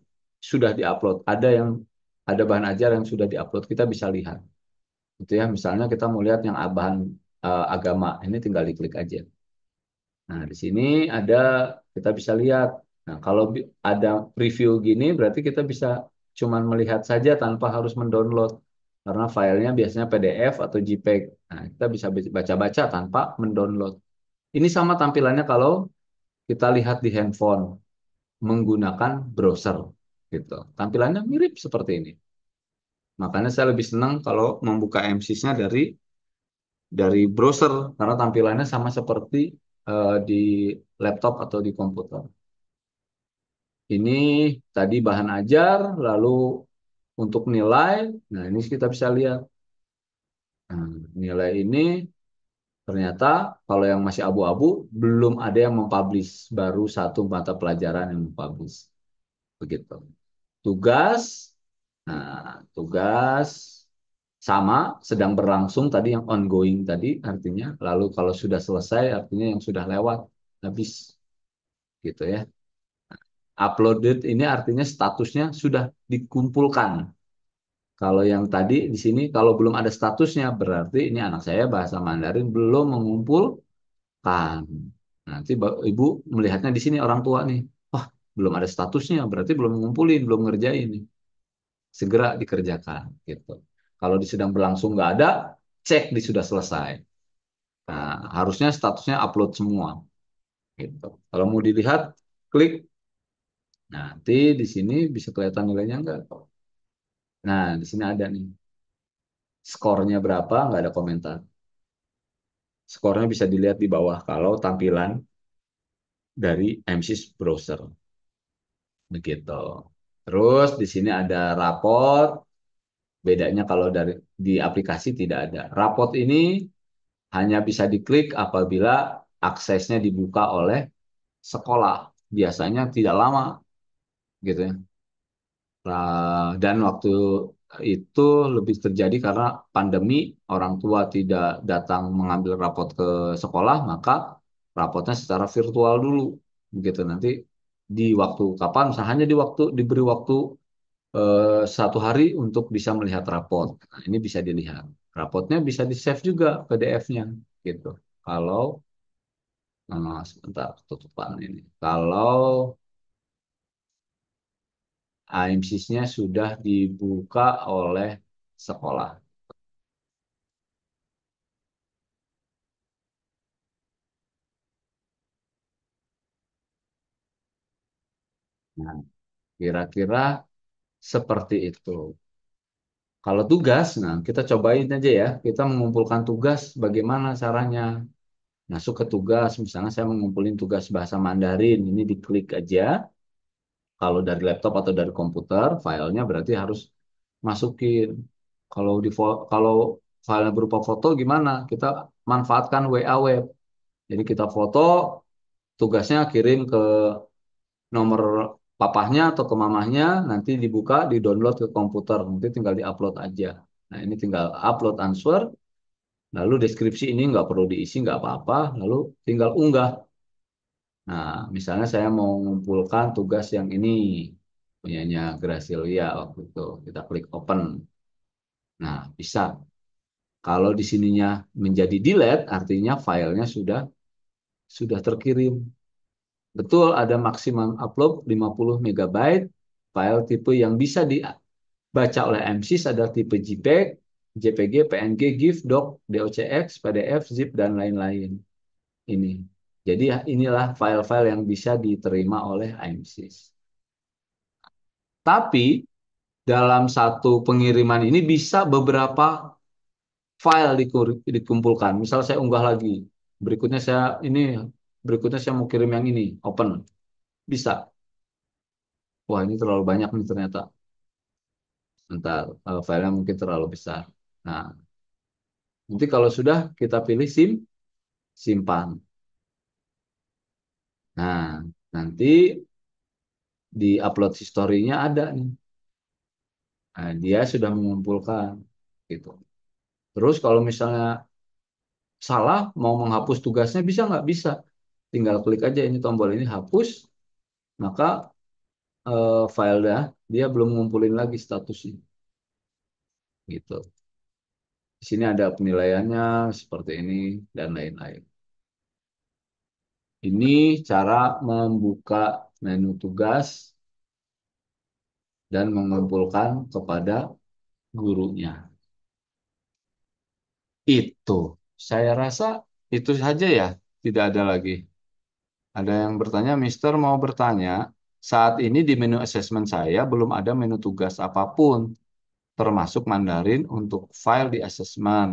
sudah diupload. Ada yang ada bahan ajar yang sudah diupload, kita bisa lihat. Itu ya, misalnya kita mau lihat yang bahan uh, agama, ini tinggal diklik aja. Nah, di sini ada kita bisa lihat. Nah, kalau ada preview gini berarti kita bisa cuman melihat saja tanpa harus mendownload karena filenya biasanya PDF atau JPEG. Nah, kita bisa baca-baca tanpa mendownload. Ini sama tampilannya kalau kita lihat di handphone menggunakan browser gitu. Tampilannya mirip seperti ini. Makanya saya lebih senang kalau membuka MCs-nya dari dari browser karena tampilannya sama seperti uh, di laptop atau di komputer. Ini tadi bahan ajar, lalu untuk nilai, nah ini kita bisa lihat. Nah, nilai ini ternyata kalau yang masih abu-abu belum ada yang mempublish, baru satu mata pelajaran yang mempublish. Begitu. Tugas, nah tugas sama sedang berlangsung tadi yang ongoing tadi artinya lalu kalau sudah selesai artinya yang sudah lewat habis gitu ya Uploaded ini artinya statusnya sudah dikumpulkan. Kalau yang tadi di sini kalau belum ada statusnya berarti ini anak saya bahasa Mandarin belum mengumpulkan. Nanti ibu melihatnya di sini orang tua nih, wah belum ada statusnya berarti belum mengumpulin, belum ngerjain nih. Segera dikerjakan gitu. Kalau di sedang berlangsung nggak ada, cek di sudah selesai. Nah, harusnya statusnya upload semua. Gitu. Kalau mau dilihat, klik Nanti di sini bisa kelihatan nilainya enggak? Nah, di sini ada nih. Skornya berapa, enggak ada komentar. Skornya bisa dilihat di bawah kalau tampilan dari MC browser. Begitu. Terus di sini ada raport. Bedanya kalau dari di aplikasi tidak ada. Raport ini hanya bisa diklik apabila aksesnya dibuka oleh sekolah. Biasanya tidak lama gitu ya. Nah, dan waktu itu lebih terjadi karena pandemi, orang tua tidak datang mengambil rapot ke sekolah, maka rapotnya secara virtual dulu gitu nanti di waktu kapan misalnya di waktu diberi waktu eh, satu hari untuk bisa melihat rapot nah, ini bisa dilihat rapotnya bisa di save juga PDF-nya gitu kalau nah, sebentar tutupan ini kalau amc nya sudah dibuka oleh sekolah. Nah, kira-kira seperti itu. Kalau tugas, nah kita cobain aja ya. Kita mengumpulkan tugas bagaimana caranya. Masuk ke tugas, misalnya saya mengumpulin tugas bahasa Mandarin, ini diklik aja. Kalau dari laptop atau dari komputer, filenya berarti harus masukin. Kalau di kalau filenya berupa foto gimana? Kita manfaatkan WA web. Jadi kita foto, tugasnya kirim ke nomor papahnya atau ke mamahnya, nanti dibuka, di-download ke komputer, nanti tinggal di-upload aja. Nah, ini tinggal upload answer, lalu deskripsi ini nggak perlu diisi, nggak apa-apa, lalu tinggal unggah Nah, misalnya saya mau mengumpulkan tugas yang ini punyanya Gracilia waktu itu. Kita klik open. Nah, bisa. Kalau di sininya menjadi delete, artinya filenya sudah sudah terkirim. Betul ada maksimum upload 50 MB, file tipe yang bisa dibaca oleh MSIS ada tipe JPEG, JPG, PNG, GIF, DOC, DOCX, PDF, ZIP, dan lain-lain. Ini. Jadi ya, inilah file-file yang bisa diterima oleh IMSIS. Tapi dalam satu pengiriman ini bisa beberapa file dikumpulkan. Misal saya unggah lagi, berikutnya saya ini, berikutnya saya mau kirim yang ini, open. Bisa. Wah, ini terlalu banyak nih ternyata. Bentar, eh, filenya mungkin terlalu besar. Nah, nanti kalau sudah kita pilih sim, simpan. Nah, nanti di upload historinya ada nih. Nah, dia sudah mengumpulkan gitu. Terus kalau misalnya salah mau menghapus tugasnya bisa nggak? Bisa. Tinggal klik aja ini tombol ini hapus, maka eh, filenya dia belum ngumpulin lagi statusnya. Gitu. Di sini ada penilaiannya seperti ini dan lain-lain. Ini cara membuka menu tugas dan mengumpulkan kepada gurunya. Itu. Saya rasa itu saja ya, tidak ada lagi. Ada yang bertanya, Mister mau bertanya, saat ini di menu assessment saya belum ada menu tugas apapun, termasuk Mandarin untuk file di assessment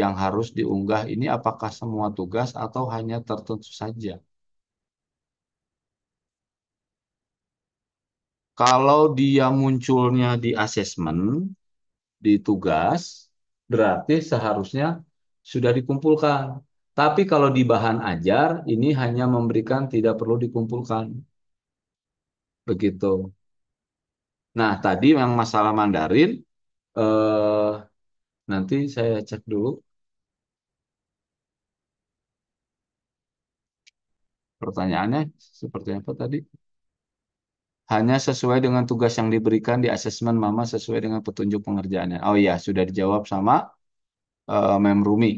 yang harus diunggah ini apakah semua tugas atau hanya tertentu saja? Kalau dia munculnya di asesmen, di tugas, berarti seharusnya sudah dikumpulkan. Tapi kalau di bahan ajar, ini hanya memberikan tidak perlu dikumpulkan. Begitu. Nah, tadi yang masalah Mandarin, eh, Nanti saya cek dulu pertanyaannya seperti apa tadi? Hanya sesuai dengan tugas yang diberikan di asesmen Mama sesuai dengan petunjuk pengerjaannya. Oh iya, sudah dijawab sama uh, Mem Rumi.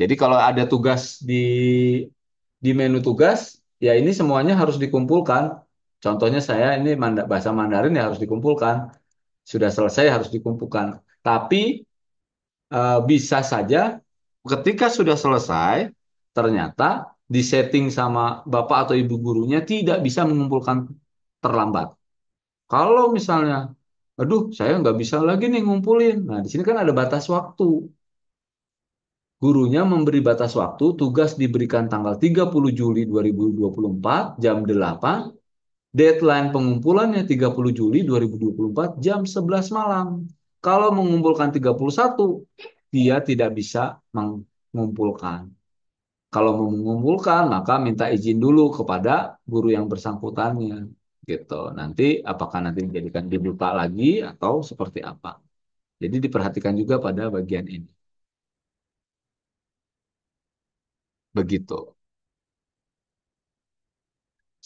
Jadi kalau ada tugas di di menu tugas, ya ini semuanya harus dikumpulkan. Contohnya saya ini bahasa Mandarin ya harus dikumpulkan. Sudah selesai harus dikumpulkan. Tapi Eh, bisa saja ketika sudah selesai ternyata disetting sama bapak atau ibu gurunya tidak bisa mengumpulkan terlambat. Kalau misalnya, aduh saya nggak bisa lagi nih ngumpulin. Nah di sini kan ada batas waktu. Gurunya memberi batas waktu, tugas diberikan tanggal 30 Juli 2024 jam 8, deadline pengumpulannya 30 Juli 2024 jam 11 malam. Kalau mengumpulkan 31, dia tidak bisa mengumpulkan. Kalau mau mengumpulkan, maka minta izin dulu kepada guru yang bersangkutannya. Gitu. Nanti apakah nanti dijadikan dibuka lagi atau seperti apa. Jadi diperhatikan juga pada bagian ini. Begitu.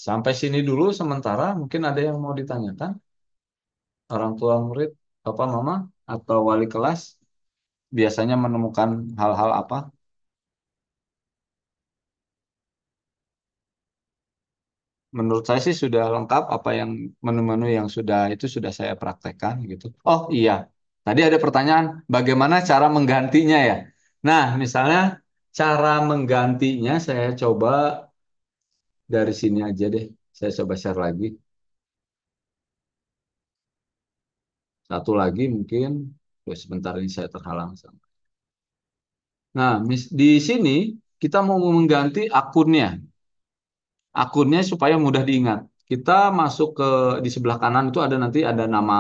Sampai sini dulu sementara mungkin ada yang mau ditanyakan. Orang tua murid apa mama atau wali kelas biasanya menemukan hal-hal apa? Menurut saya sih sudah lengkap apa yang menu-menu yang sudah itu sudah saya praktekkan gitu. Oh iya, tadi ada pertanyaan bagaimana cara menggantinya ya? Nah, misalnya cara menggantinya saya coba dari sini aja deh. Saya coba share lagi. Satu lagi mungkin, wait, sebentar ini saya terhalang Nah, di sini kita mau mengganti akunnya. Akunnya supaya mudah diingat. Kita masuk ke di sebelah kanan itu ada nanti ada nama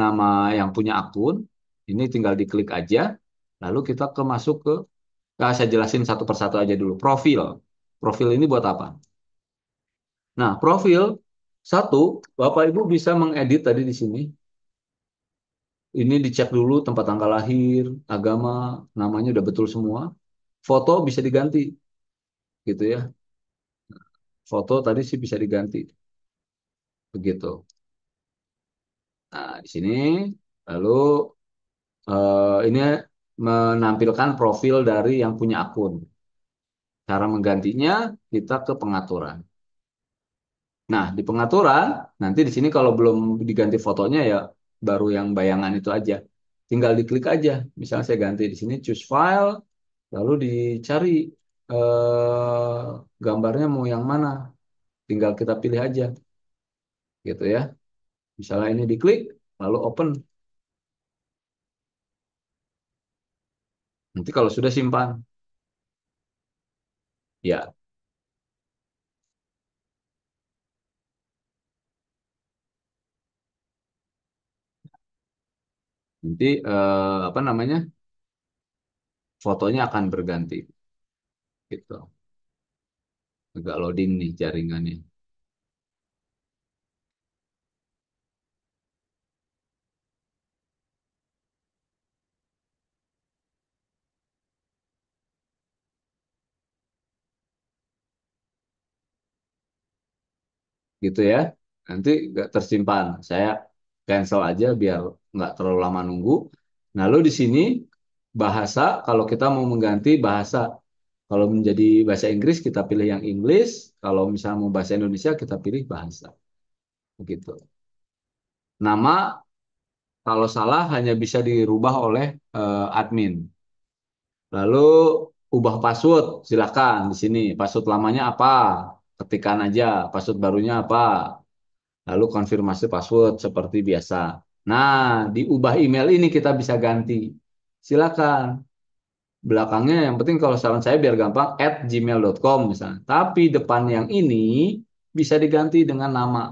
nama yang punya akun. Ini tinggal diklik aja. Lalu kita ke masuk ke Nah, saya jelasin satu persatu aja dulu. Profil. Profil ini buat apa? Nah, profil satu, Bapak Ibu bisa mengedit tadi di sini ini dicek dulu tempat tanggal lahir, agama, namanya udah betul semua. Foto bisa diganti. Gitu ya. Foto tadi sih bisa diganti. Begitu. Nah, di sini lalu uh, ini menampilkan profil dari yang punya akun. Cara menggantinya kita ke pengaturan. Nah, di pengaturan nanti di sini kalau belum diganti fotonya ya baru yang bayangan itu aja. Tinggal diklik aja. Misalnya saya ganti di sini choose file, lalu dicari eh, gambarnya mau yang mana. Tinggal kita pilih aja. Gitu ya. Misalnya ini diklik, lalu open. Nanti kalau sudah simpan. Ya, Nanti eh, apa namanya? Fotonya akan berganti. Gitu. Agak loading nih jaringannya. Gitu ya. Nanti nggak tersimpan. Saya cancel aja biar nggak terlalu lama nunggu. Nah Lalu di sini bahasa kalau kita mau mengganti bahasa kalau menjadi bahasa Inggris kita pilih yang Inggris, kalau misalnya mau bahasa Indonesia kita pilih bahasa. Begitu. Nama kalau salah hanya bisa dirubah oleh uh, admin. Lalu ubah password silakan di sini. Password lamanya apa? Ketikan aja. Password barunya apa? Lalu konfirmasi password seperti biasa. Nah, diubah email ini kita bisa ganti. Silakan. Belakangnya yang penting kalau saran saya biar gampang at gmail.com misalnya. Tapi depan yang ini bisa diganti dengan nama.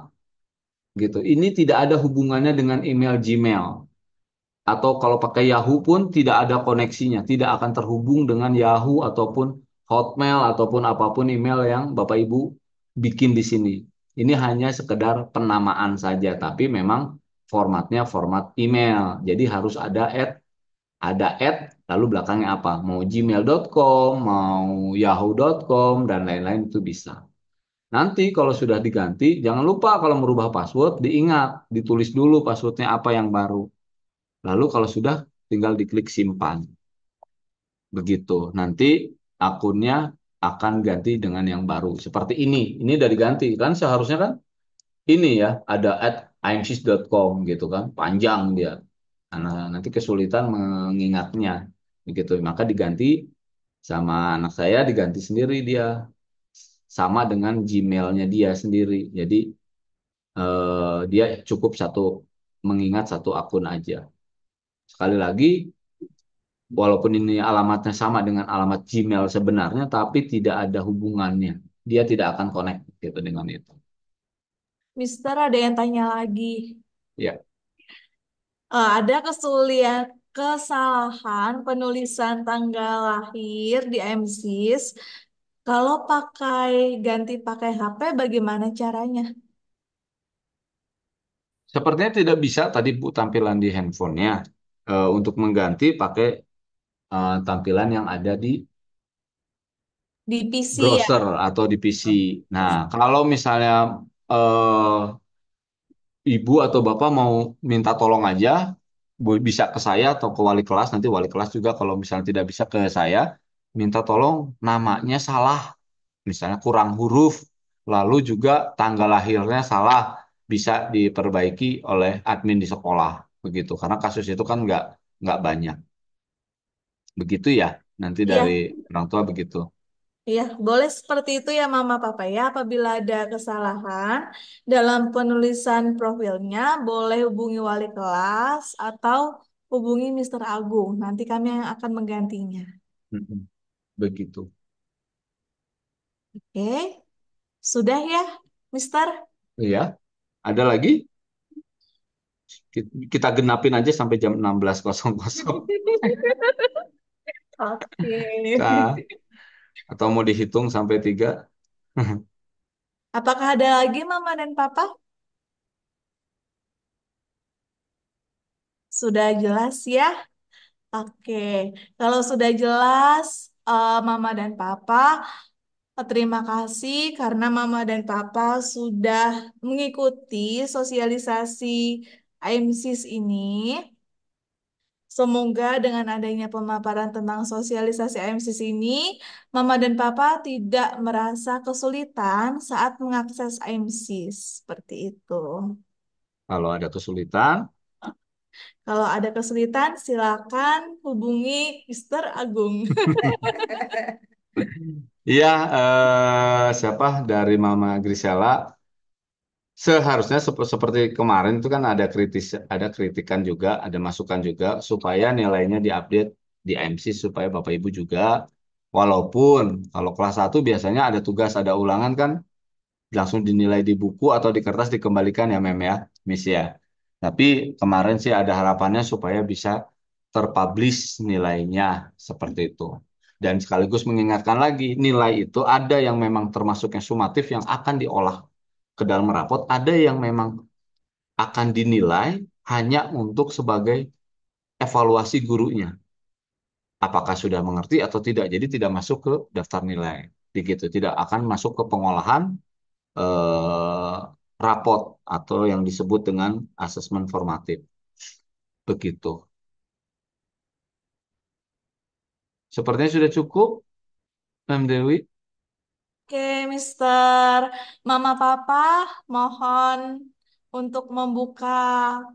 Gitu. Ini tidak ada hubungannya dengan email Gmail. Atau kalau pakai Yahoo pun tidak ada koneksinya, tidak akan terhubung dengan Yahoo ataupun Hotmail ataupun apapun email yang Bapak Ibu bikin di sini. Ini hanya sekedar penamaan saja, tapi memang formatnya format email. Jadi harus ada at, ada at, lalu belakangnya apa? Mau gmail.com, mau yahoo.com, dan lain-lain itu bisa. Nanti kalau sudah diganti, jangan lupa kalau merubah password, diingat, ditulis dulu passwordnya apa yang baru. Lalu kalau sudah, tinggal diklik simpan. Begitu. Nanti akunnya akan ganti dengan yang baru. Seperti ini. Ini dari ganti. Kan seharusnya kan ini ya, ada at imsis.com gitu kan panjang dia nah, nanti kesulitan mengingatnya begitu maka diganti sama anak saya diganti sendiri dia sama dengan Gmailnya dia sendiri jadi eh, dia cukup satu mengingat satu akun aja sekali lagi walaupun ini alamatnya sama dengan alamat Gmail sebenarnya tapi tidak ada hubungannya dia tidak akan connect gitu dengan itu Mister ada yang tanya lagi. Ya. Uh, ada kesulitan kesalahan penulisan tanggal lahir di MSIS. Kalau pakai ganti pakai HP bagaimana caranya? Sepertinya tidak bisa tadi Bu tampilan di handphonenya uh, untuk mengganti pakai uh, tampilan yang ada di di PC ya? browser ya? atau di PC. Nah, kalau misalnya uh, ibu atau bapak mau minta tolong aja bisa ke saya atau ke wali kelas nanti wali kelas juga kalau misalnya tidak bisa ke saya minta tolong namanya salah misalnya kurang huruf lalu juga tanggal lahirnya salah bisa diperbaiki oleh admin di sekolah begitu karena kasus itu kan nggak nggak banyak begitu ya nanti iya. dari orang tua begitu Iya, boleh seperti itu ya Mama Papa ya. Apabila ada kesalahan dalam penulisan profilnya, boleh hubungi wali kelas atau hubungi Mr. Agung. Nanti kami yang akan menggantinya. Begitu. Oke, sudah ya, Mister? Iya, ada lagi? Kita genapin aja sampai jam 16.00. Oke. Okay. Nah. Atau mau dihitung sampai tiga? Apakah ada lagi Mama dan Papa? Sudah jelas ya? Oke, kalau sudah jelas, uh, Mama dan Papa, eh, Terima kasih karena Mama dan Papa sudah mengikuti sosialisasi IMSIS ini. Semoga dengan adanya pemaparan tentang sosialisasi IMSIS ini, Mama dan Papa tidak merasa kesulitan saat mengakses IMSIS. Seperti itu. Kalau ada kesulitan, kalau ada kesulitan, silakan hubungi Mister Agung. Iya, eh, siapa dari Mama Grisela? seharusnya seperti kemarin itu kan ada kritis ada kritikan juga ada masukan juga supaya nilainya diupdate di MC supaya Bapak Ibu juga walaupun kalau kelas 1 biasanya ada tugas ada ulangan kan langsung dinilai di buku atau di kertas dikembalikan ya Mem ya Miss ya tapi kemarin sih ada harapannya supaya bisa terpublish nilainya seperti itu dan sekaligus mengingatkan lagi nilai itu ada yang memang termasuk yang sumatif yang akan diolah ke dalam rapot, ada yang memang akan dinilai hanya untuk sebagai evaluasi gurunya. Apakah sudah mengerti atau tidak. Jadi tidak masuk ke daftar nilai. Begitu, tidak akan masuk ke pengolahan eh, rapot atau yang disebut dengan asesmen formatif. Begitu. Sepertinya sudah cukup, Mem Dewi. Oke, Mister. Mama Papa, mohon untuk membuka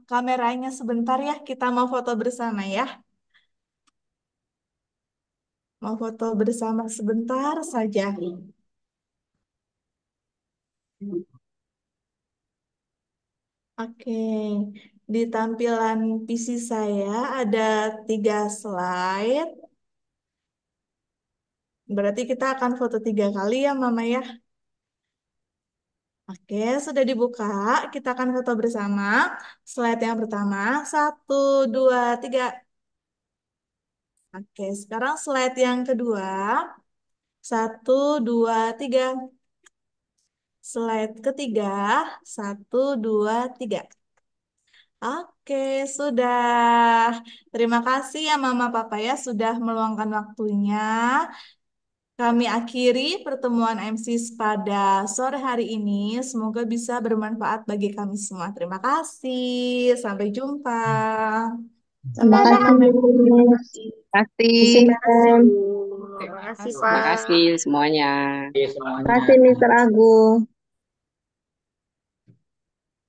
kameranya sebentar ya. Kita mau foto bersama ya. Mau foto bersama sebentar saja. Oke, di tampilan PC saya ada tiga slide. Berarti kita akan foto tiga kali ya Mama ya. Oke, sudah dibuka. Kita akan foto bersama. Slide yang pertama. Satu, dua, tiga. Oke, sekarang slide yang kedua. Satu, dua, tiga. Slide ketiga. Satu, dua, tiga. Oke, sudah. Terima kasih ya Mama Papa ya sudah meluangkan waktunya kami akhiri pertemuan MC pada sore hari ini. Semoga bisa bermanfaat bagi kami semua. Terima kasih. Sampai jumpa. Terima kasih. Terima kasih. Terima kasih. Terima kasih, Terima kasih Terima semuanya. Terima kasih, Terima Agung.